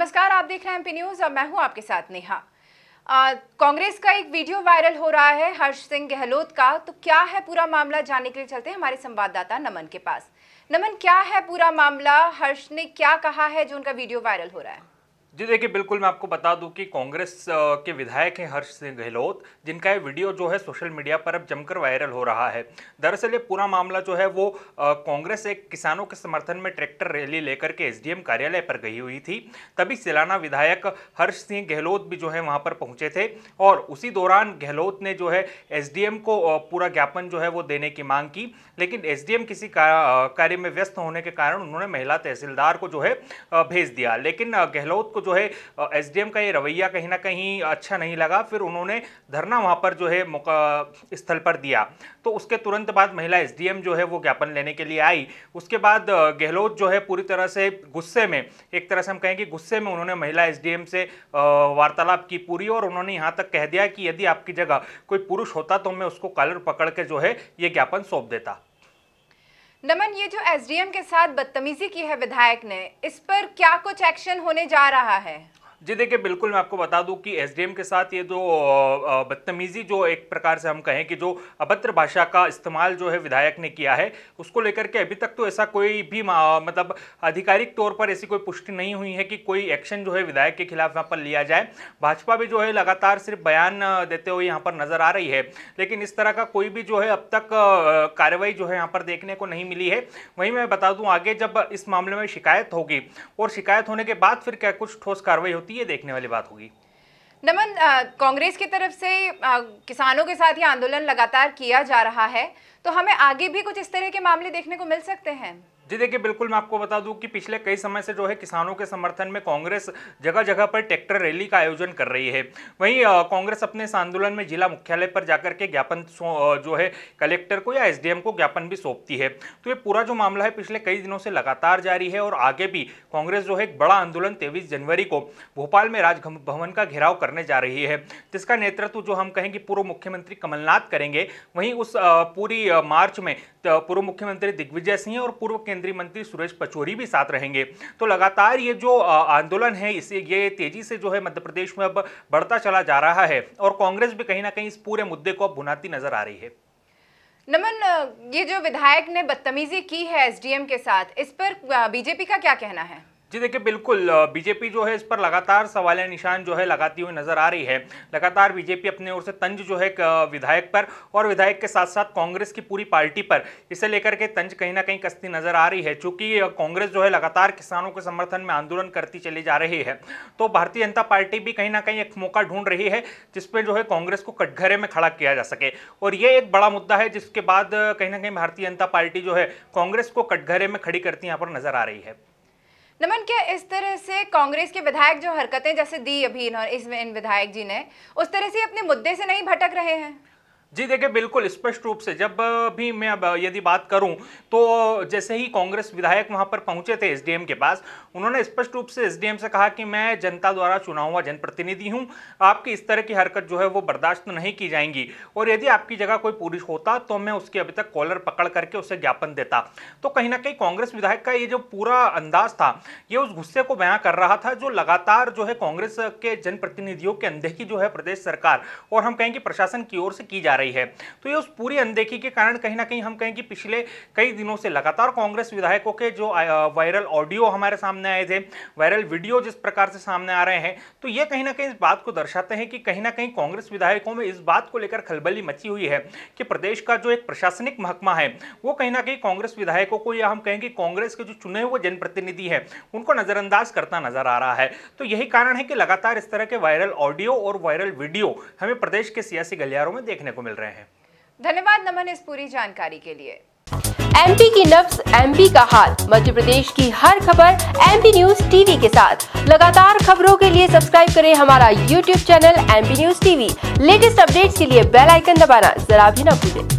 नमस्कार आप देख रहे हैं एमपी न्यूज और मैं हूं आपके साथ नेहा कांग्रेस का एक वीडियो वायरल हो रहा है हर्ष सिंह गहलोत का तो क्या है पूरा मामला जानने के लिए चलते हैं हमारे संवाददाता नमन के पास नमन क्या है पूरा मामला हर्ष ने क्या कहा है जो उनका वीडियो वायरल हो रहा है जी देखिए बिल्कुल मैं आपको बता दूं कि कांग्रेस के विधायक हैं हर्ष सिंह गहलोत जिनका ये वीडियो जो है सोशल मीडिया पर अब जमकर वायरल हो रहा है दरअसल ये पूरा मामला जो है वो कांग्रेस एक किसानों के समर्थन में ट्रैक्टर रैली लेकर के एसडीएम कार्यालय पर गई हुई थी तभी सिलाना विधायक हर्ष सिंह गहलोत भी जो है वहाँ पर पहुँचे थे और उसी दौरान गहलोत ने जो है एस को पूरा ज्ञापन जो है वो देने की मांग की लेकिन एस किसी कार्य में व्यस्त होने के कारण उन्होंने महिला तहसीलदार को जो है भेज दिया लेकिन गहलोत को जो है एसडीएम का ये रवैया कहीं ना कहीं अच्छा नहीं लगा फिर उन्होंने धरना वहाँ पर जो है स्थल पर दिया तो उसके तुरंत बाद महिला एसडीएम जो है वो ज्ञापन लेने के लिए आई उसके बाद गहलोत जो है पूरी तरह से गुस्से में एक तरह से हम कहें कि गुस्से में उन्होंने महिला एसडीएम से वार्तालाप की पूरी और उन्होंने यहाँ तक कह दिया कि यदि आपकी जगह कोई पुरुष होता तो मैं उसको कालर पकड़ के जो है ये ज्ञापन सौंप देता नमन ये जो एसडीएम के साथ बदतमीजी की है विधायक ने इस पर क्या कुछ एक्शन होने जा रहा है जी देखिए बिल्कुल मैं आपको बता दूं कि एसडीएम के साथ ये जो बदतमीज़ी जो एक प्रकार से हम कहें कि जो अभद्र भाषा का इस्तेमाल जो है विधायक ने किया है उसको लेकर के अभी तक तो ऐसा कोई भी मतलब आधिकारिक तौर पर ऐसी कोई पुष्टि नहीं हुई है कि कोई एक्शन जो है विधायक के खिलाफ यहाँ पर लिया जाए भाजपा भी जो है लगातार सिर्फ बयान देते हुए यहाँ पर नज़र आ रही है लेकिन इस तरह का कोई भी जो है अब तक कार्रवाई जो है यहाँ पर देखने को नहीं मिली है वहीं मैं बता दूँ आगे जब इस मामले में शिकायत होगी और शिकायत होने के बाद फिर क्या कुछ ठोस कार्रवाई होती होती है देखने वाली बात होगी नमन कांग्रेस की तरफ से आ, किसानों के साथ ये आंदोलन लगातार किया जा रहा है तो हमें आगे भी कुछ इस तरह के मामले देखने को मिल सकते हैं जी देखिए बिल्कुल मैं आपको बता दूं कि पिछले कई समय से जो है किसानों के समर्थन में कांग्रेस जगह जगह पर ट्रैक्टर रैली का आयोजन कर रही है वहीं कांग्रेस अपने इस आंदोलन में जिला मुख्यालय पर जाकर के ज्ञापन जो है कलेक्टर को या एसडीएम को ज्ञापन भी सौंपती है तो ये पूरा जो मामला है पिछले कई दिनों से लगातार जारी है और आगे भी कांग्रेस जो है एक बड़ा आंदोलन तेईस जनवरी को भोपाल में राजभवन का घेराव करने जा रही है जिसका नेतृत्व जो हम कहेंगे पूर्व मुख्यमंत्री कमलनाथ करेंगे वहीं उस पूरी मार्च में तो पूर्व मुख्यमंत्री दिग्विजय सिंह और पूर्व केंद्रीय मंत्री सुरेश पचौरी भी साथ रहेंगे तो लगातार ये जो आंदोलन है इसे ये तेजी से जो है मध्य प्रदेश में अब बढ़ता चला जा रहा है और कांग्रेस भी कहीं ना कहीं इस पूरे मुद्दे को अब भुनाती नजर आ रही है नमन ये जो विधायक ने बदतमीजी की है एसडीएम के साथ इस पर बीजेपी का क्या कहना है जी देखिए बिल्कुल बीजेपी जो है इस पर लगातार सवाल निशान जो है लगाती हुई नजर आ रही है लगातार बीजेपी अपने ओर से तंज जो है विधायक पर और विधायक के साथ साथ कांग्रेस की पूरी पार्टी पर इसे लेकर के तंज कहीं ना कहीं कसती नजर आ रही है चूंकि कांग्रेस जो है लगातार किसानों के समर्थन में आंदोलन करती चली जा रही है तो भारतीय जनता पार्टी भी कहीं ना कहीं एक मौका ढूंढ रही है जिसपे जो है कांग्रेस को कटघरे में खड़ा किया जा सके और ये एक बड़ा मुद्दा है जिसके बाद कहीं ना कहीं भारतीय जनता पार्टी जो है कांग्रेस को कटघरे में खड़ी करती यहाँ पर नजर आ रही है नमन क्या इस तरह से कांग्रेस के विधायक जो हरकतें जैसे दी अभी इन विधायक जी ने उस तरह से अपने मुद्दे से नहीं भटक रहे हैं जी देखिए बिल्कुल स्पष्ट रूप से जब भी मैं अब यदि बात करूं तो जैसे ही कांग्रेस विधायक वहां पर पहुंचे थे एसडीएम के पास उन्होंने स्पष्ट रूप से एसडीएम से कहा कि मैं जनता द्वारा चुना हुआ जनप्रतिनिधि हूं आपकी इस तरह की हरकत जो है वो बर्दाश्त नहीं की जाएंगी और यदि आपकी जगह कोई पुरुष होता तो मैं उसके अभी तक कॉलर पकड़ करके उसे ज्ञापन देता तो कहीं ना कहीं कांग्रेस विधायक का ये जो पूरा अंदाज था ये उस गुस्से को बयां कर रहा था जो लगातार जो है कांग्रेस के जनप्रतिनिधियों के अंधे की जो है प्रदेश सरकार और हम कहें कि प्रशासन की ओर से की जा रही है तो ये उस पूरी अनदेखी के कारण कहीं ना कहीं हम कहें कि पिछले कई दिनों से लगातार कांग्रेस विधायकों के जो वायरल ऑडियो हमारे सामने आए थे वायरल वीडियो जिस प्रकार से सामने आ रहे हैं तो ये कहीं ना कहीं इस बात को दर्शाते हैं कि कहीं ना कहीं कांग्रेस विधायकों में इस बात को लेकर खलबली मची हुई है कि प्रदेश का जो एक प्रशासनिक महकमा है वो कहीं ना कहीं कांग्रेस विधायकों को या हम कहेंगे कांग्रेस के जो चुने हुए जनप्रतिनिधि हैं उनको नज़रअंदाज करता नजर आ रहा है तो यही कारण है कि लगातार इस तरह के वायरल ऑडियो और वायरल वीडियो हमें प्रदेश के सियासी गलियारों में देखने को मिल मिल रहे हैं धन्यवाद नमन इस पूरी जानकारी के लिए एमपी की नब्स एमपी का हाल मध्य प्रदेश की हर खबर एमपी न्यूज टीवी के साथ लगातार खबरों के लिए सब्सक्राइब करें हमारा YouTube channel MP news TV latest updates के लिए बेल आइकन दबाना जरा भी न भूलें